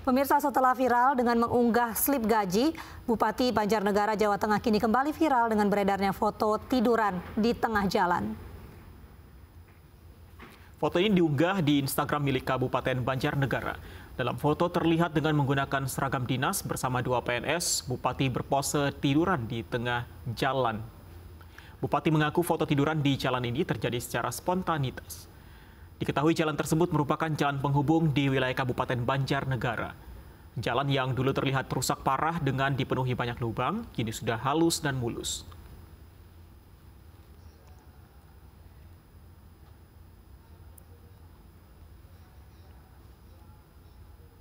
Pemirsa setelah viral dengan mengunggah slip gaji, Bupati Banjarnegara Jawa Tengah kini kembali viral dengan beredarnya foto tiduran di tengah jalan. Foto ini diunggah di Instagram milik Kabupaten Banjarnegara. Dalam foto terlihat dengan menggunakan seragam dinas bersama dua PNS, Bupati berpose tiduran di tengah jalan. Bupati mengaku foto tiduran di jalan ini terjadi secara spontanitas. Diketahui jalan tersebut merupakan jalan penghubung di wilayah Kabupaten Banjarnegara. Jalan yang dulu terlihat rusak parah dengan dipenuhi banyak lubang, kini sudah halus dan mulus.